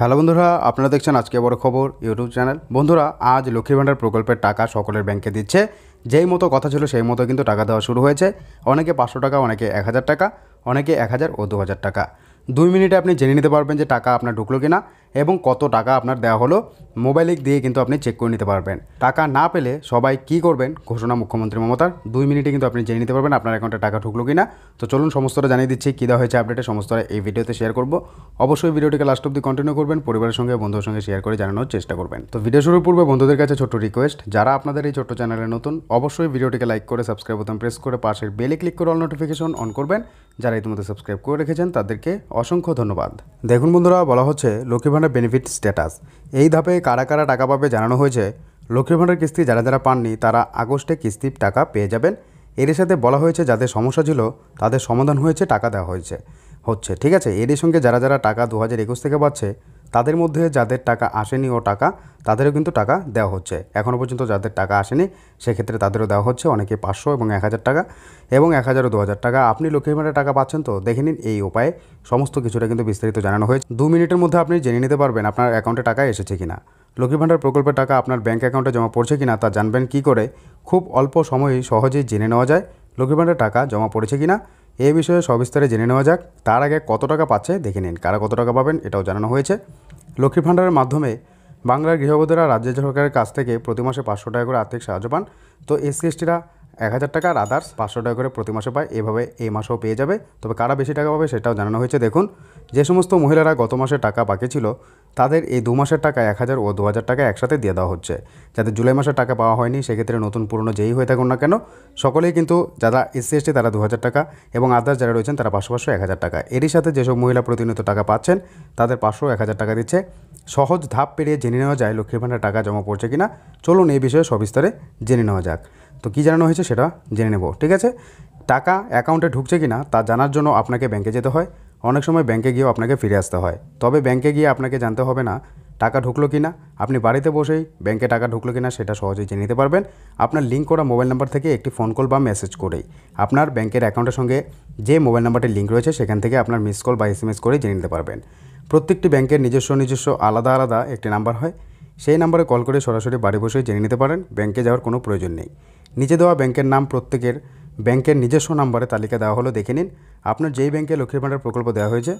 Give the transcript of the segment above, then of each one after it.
hello বন্ধুরা আপনারা দেখছেন আজকে বড় খবর ইউটিউব চ্যানেল বন্ধুরা আজ লক্ষ্মী ভাণ্ডার প্রকল্পের টাকা সকলের ব্যাংকে দিচ্ছে যেই মতো কথা ছিল সেই মতো কিন্তু টাকা দেওয়া শুরু হয়েছে অনেকে পাঁচশো টাকা অনেকে এক হাজার টাকা অনেকে এক হাজার ও দু হাজার টাকা দুই মিনিটে আপনি জেনে নিতে পারবেন যে টাকা আপনার ঢুকলো কিনা এবং কত টাকা আপনার দেওয়া হলো মোবাইলে দিয়ে কিন্তু আপনি চেক করে নিতে পারবেন টাকা না পেলে সবাই কি করবেন ঘোষণা মুখ্যমন্ত্রী মমতার দুই মিনিটে কিন্তু আপনি জেনে নিতে পারবেন আপনার অ্যাকাউন্টে টাকা ঢুকলো কি না তো চলুন সমস্তটা জানিয়ে দিচ্ছি কী দেওয়া হয়েছে আপডেটে সমস্তরা এই ভিডিওতে শেয়ার করব অবশ্যই ভিডিওটিকে লাস্ট অব্দি কন্টিনিউ করবেন পরিবারের সঙ্গে বন্ধুর সঙ্গে শেয়ার করে জানানোর চেষ্টা করবেন তো ভিডিও শুরুর পূর্বে বন্ধুদের কাছে ছোট্ট রিকোয়েস্ট যারা আপনাদের এই ছোট্ট চ্যানেলে নতুন অবশ্যই ভিডিওটিকে লাইক করে সাবস্ক্রাইব বোতাম প্রেস করে পাশের বেলে ক্লিক করে অল নোটিফিকেশন অন করবেন যারা ইতিমধ্যে সাবস্ক্রাইব করে রেখেছেন তাদেরকে অসংখ্য ধন্যবাদ দেখুন বন্ধুরা বলা হচ্ছে লক্ষ্মী ভাণ্ডার বেনিফিট স্ট্যাটাস এই ধাপে কারা কারা টাকা পাবে জানানো হয়েছে লক্ষ্মীর ভাণ্ডার কিস্তি যারা যারা পাননি তারা আগস্টে কিস্তির টাকা পেয়ে যাবেন এর সাথে বলা হয়েছে যাদের সমস্যা ছিল তাদের সমাধান হয়েছে টাকা দেওয়া হয়েছে হচ্ছে ঠিক আছে এরই সঙ্গে যারা যারা টাকা দু একুশ থেকে পাচ্ছে তাদের মধ্যে যাদের টাকা আসেনি ও টাকা তাদেরও কিন্তু টাকা দেওয়া হচ্ছে এখনও পর্যন্ত যাদের টাকা আসেনি সেক্ষেত্রে তাদেরও দেওয়া হচ্ছে অনেকে পাঁচশো এবং এক হাজার টাকা এবং এক হাজার ও দু হাজার টাকা আপনি লক্ষ্মী ভাণ্ডারে টাকা পাচ্ছেন তো দেখে নিন এই উপায়ে সমস্ত কিছুটা কিন্তু বিস্তারিত জানানো হয়েছে দু মিনিটের মধ্যে আপনি জেনে নিতে পারবেন আপনার অ্যাকাউন্টে টাকা এসেছে কিনা লক্ষ্মী ভাণ্ডার প্রকল্পের টাকা আপনার ব্যাঙ্ক অ্যাকাউন্টে জমা পড়ছে কিনা তা জানবেন কি করে খুব অল্প সময়েই সহজেই জেনে নেওয়া যায় লক্ষ্মী ভাণ্ডার টাকা জমা পড়েছে কিনা এ বিষয়ে সবিস্তারে জেনে নেওয়া যাক তার আগে কত টাকা পাচ্ছে দেখে নিন কারা কত টাকা পাবেন এটাও জানানো হয়েছে লক্ষ্মী ভাণ্ডারের মাধ্যমে বাংলার গৃহবধূরা রাজ্য সরকারের কাছ থেকে প্রতি মাসে পাঁচশো টাকা করে আর্থিক সাহায্য পান তো এসসি এসটিরা এক হাজার টাকা আর আদার্স পাঁচশো টাকা করে প্রতি মাসে পায় এভাবে এই মাসেও পেয়ে যাবে তবে কারা বেশি টাকা পাবে সেটাও জানানো হয়েছে দেখুন যে সমস্ত মহিলারা গত মাসে টাকা বাকি ছিল তাদের এই দু মাসের টাকা এক হাজার ও দু হাজার টাকা একসাথে দিয়ে দেওয়া হচ্ছে যাদের জুলাই মাসের টাকা পাওয়া হয়নি সেক্ষেত্রে নতুন পুরনো যেই হয়ে থাকুন না কেন সকলেই কিন্তু যারা এসসি এসটি তারা দু হাজার টাকা এবং আদার্স যারা রয়েছেন তারা পাঁচশো পাঁচশো এক হাজার টাকা এরই সাথে যেসব মহিলা প্রতিনিয়ত টাকা পাচ্ছেন তাদের পাঁচশো এক হাজার টাকা দিচ্ছে সহজ ধাপ পেরিয়ে জেনে নেওয়া যায় লক্ষ্মীর ভাণ্ডার টাকা জমা পড়ছে কিনা চলুন এই বিষয়ে সবিস্তারে জেনে নেওয়া যাক তো কী জানানো হয়েছে সেটা জেনে নেব ঠিক আছে টাকা অ্যাকাউন্টে ঢুকছে কিনা তা জানার জন্য আপনাকে ব্যাংকে যেতে হয় অনেক সময় ব্যাংকে গিয়েও আপনাকে ফিরে আসতে হয় তবে ব্যাংকে গিয়ে আপনাকে জানতে হবে না টাকা ঢুকলো কি না আপনি বাড়িতে বসেই ব্যাংকে টাকা ঢুকলো কি না সেটা সহজেই জেনে নিতে পারবেন আপনার লিঙ্ক করা মোবাইল নাম্বার থেকে একটি ফোন কল বা মেসেজ করেই আপনার ব্যাংকের অ্যাকাউন্টের সঙ্গে যে মোবাইল নাম্বারটির লিঙ্ক রয়েছে সেখান থেকে আপনার মিস কল বা এস এম এস করেই জেনে নিতে পারবেন প্রত্যেকটি ব্যাংকের নিজস্ব নিজস্ব আলাদা আলাদা একটি নাম্বার হয় সেই নাম্বারে কল করে সরাসরি বাড়ি বসে জেনে নিতে পারেন ব্যাংকে যাওয়ার কোনো প্রয়োজন নেই নিচে দেওয়া ব্যাংকের নাম প্রত্যেকের ব্যাংকের নিজস্ব নাম্বারে তালিকা দেওয়া হলো দেখে নিন আপনার যেই ব্যাংকে লক্ষ্মীর ভাণ্ডার প্রকল্প দেওয়া হয়েছে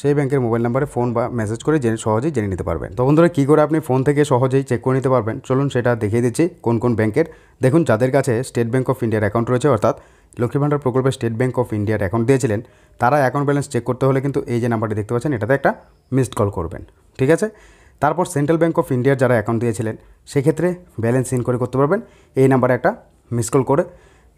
সেই ব্যাংকের মোবাইল নাম্বারে ফোন বা মেসেজ করে জেনে সহজেই জেনে নিতে পারবেন তো বন্ধুরা কী করে আপনি ফোন থেকে সহজেই চেক করে নিতে পারবেন চলুন সেটা দেখিয়ে দিচ্ছি কোন কোন ব্যাংকের দেখুন যাদের কাছে স্টেট ব্যাংক অফ ইন্ডিয়ার অ্যাকাউন্ট রয়েছে অর্থাৎ লক্ষ্মী ভাণ্ডার প্রকল্পে স্টেট ব্যাঙ্ক অফ ইন্ডিয়ার অ্যাকাউন্ট দিয়েছিলেন তারা অ্যাকাউন্ট ব্যালেন্স চেক করতে হলে কিন্তু এই যে নাম্বারটি দেখতে পাচ্ছেন এটাতে একটা মিসড কল করবেন ঠিক আছে তারপর সেন্ট্রাল ব্যাঙ্ক অফ ইন্ডিয়ার যারা অ্যাকাউন্ট দিয়েছিলেন সেক্ষেত্রে ব্যালেন্স ইনকোয়ারি করতে পারবেন এই নাম্বারে একটা মিস কল করে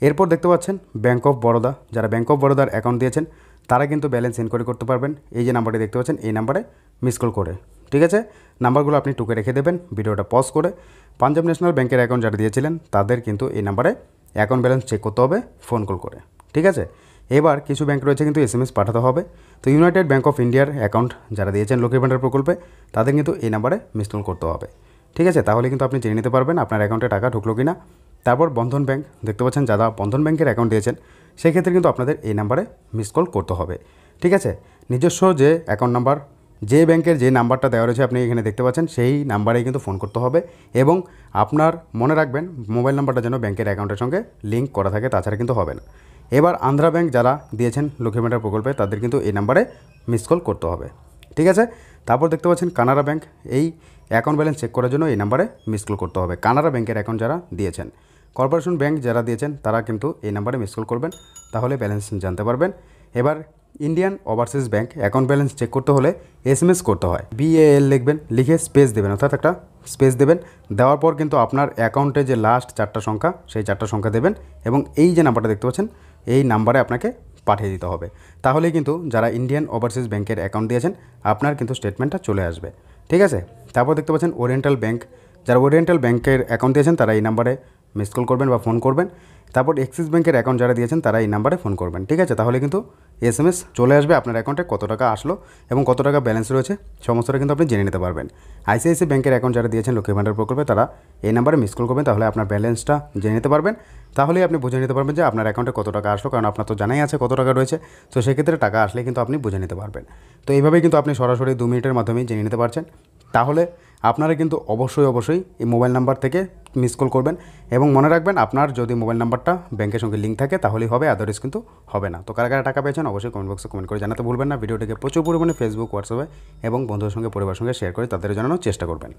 এরপর দেখতে পাচ্ছেন ব্যাঙ্ক অফ বরোদা যারা ব্যাঙ্ক অফ বরোদার অ্যাকাউন্ট দিয়েছেন তারা কিন্তু ব্যালেন্স ইনকোয়ারি করতে পারবেন এই যে নাম্বারটি দেখতে পাচ্ছেন এই নাম্বারে মিস কল করে ঠিক আছে নাম্বারগুলো আপনি টুকে রেখে দেবেন ভিডিওটা পজ করে পাঞ্জাব ন্যাশনাল ব্যাঙ্কের অ্যাকাউন্ট যারা দিয়েছিলেন তাদের কিন্তু এই নাম্বারে অ্যাকাউন্ট ব্যালেন্স চেক করতে হবে ফোন কল করে ঠিক আছে এবার কিছু ব্যাঙ্ক রয়েছে কিন্তু এস এম এস পাঠাতে হবে তো ইউনাইটেড ব্যাঙ্ক অফ ইন্ডিয়ার অ্যাকাউন্ট যারা দিয়েছেন লক্ষ্মী ভাণ্ডার প্রকল্পে তাদের কিন্তু এই নাম্বারে মিস কল করতে হবে ঠিক আছে তাহলে কিন্তু আপনি জেনে নিতে পারবেন আপনার অ্যাকাউন্টে টাকা ঢুকলো কি না তারপর বন্ধন ব্যাঙ্ক দেখতে পাচ্ছেন যারা বন্ধন ব্যাঙ্কের অ্যাকাউন্ট দিয়েছেন সেক্ষেত্রে কিন্তু আপনাদের এই নাম্বারে মিস কল করতে হবে ঠিক আছে নিজস্ব যে অ্যাকাউন্ট নাম্বার যে ব্যাংকের যে নাম্বারটা দেওয়া রয়েছে আপনি এখানে দেখতে পাচ্ছেন সেই নাম্বারেই কিন্তু ফোন করতে হবে এবং আপনার মনে রাখবেন মোবাইল নাম্বারটা যেন ব্যাংকের অ্যাকাউন্টের সঙ্গে লিঙ্ক করা থাকে তাছাড়া কিন্তু হবে না এবার আন্ধ্রা ব্যাংক যারা দিয়েছেন লক্ষ্মী ভাণ্ডার প্রকল্পে তাদের কিন্তু এই নাম্বারে মিস কল করতে হবে ঠিক আছে তারপর দেখতে পাচ্ছেন কানাড়া ব্যাংক এই অ্যাকাউন্ট ব্যালেন্স চেক করার জন্য এই নাম্বারে মিস কল করতে হবে কানাড়া ব্যাংকের অ্যাকাউন্ট যারা দিয়েছেন কর্পোরেশন ব্যাংক যারা দিয়েছেন তারা কিন্তু এই নাম্বারে মিস কল করবেন তাহলে ব্যালেন্স জানতে পারবেন এবার Indian Overseas Bank account balance check করতে হলে এসএমএস করতে হয় বিএএল লিখবেন লিখে স্পেস দেবেন অর্থাৎ একটা স্পেস দেবেন দেওয়ার পর কিন্তু আপনার অ্যাকাউন্টে যে লাস্ট চারটা সংখ্যা সেই চারটা সংখ্যা দেবেন এবং এই যে নাম্বারটা দেখতে পাচ্ছেন এই নাম্বারে আপনাকে পাঠিয়ে দিতে হবে তাহলেই কিন্তু যারা ইন্ডিয়ান ওভারসিজ ব্যাঙ্কের অ্যাকাউন্ট দিয়েছেন আপনার কিন্তু স্টেটমেন্টটা চলে আসবে ঠিক আছে তারপর দেখতে পাচ্ছেন ওরিয়েন্টাল ব্যাঙ্ক যারা ওরিয়েন্টাল ব্যাংকের অ্যাকাউন্ট দিয়েছেন তারা এই নাম্বারে মিস কল করবেন বা ফোন করবেন তারপর অ্যাক্সিস ব্যাঙ্কের অ্যাকাউন্ট যারা দিয়েছেন তারা এই নাম্বারে ফোন করবেন ঠিক আছে তাহলে কিন্তু এস এম এস চলে আসবে আপনার অ্যাকাউন্টে কত টাকা আসলো এবং কত টাকা ব্যালেন্স রয়েছে সমস্তটা কিন্তু আপনি জেনে নিতে পারবেন আইসিআইসি ব্যাঙ্কের অ্যাকাউন্ট যারা দিয়েছেন লক্ষ্মী ভাণ্ডার প্রকল্পে তারা এই নাম্বারে মিস কল করবেন তাহলে আপনার ব্যালেন্সটা জেনে নিতে পারবেন তাহলেই আপনি বুঝে নিতে পারবেন যে আপনার অ্যাকাউন্টে কত টাকা আসলো কারণ আপনার তো জানাই আছে কত টাকা রয়েছে তো সেক্ষেত্রে টাকা আসলে কিন্তু আপনি বুঝে নিতে পারবেন তো এইভাবেই কিন্তু আপনি সরাসরি দু মিনিটের মাধ্যমেই জেনে নিতে পারছেন তাহলে আপনারা কিন্তু অবশ্যই অবশ্যই এই মোবাইল নাম্বার থেকে মিস কল করবেন এবং মনে রাখবেন আপনার যদি মোবাইল নাম্বারটা ব্যাংকের সঙ্গে লিঙ্ক থাকে তাহলেই হবে আদারওয়াইজ কিন্তু হবে না তো কারা কারা টাকা পেয়েছেন অবশ্যই কমেন্ট বক্সে কমেন্ট করে জানাতে ভুলবেন না ভিডিওটিকে প্রচুর পরিমাণে ফেসবুক হোয়াটসঅ্যাপে এবং বন্ধুদের সঙ্গে পরিবারের সঙ্গে শেয়ার করে তাদের জানানোর চেষ্টা করবেন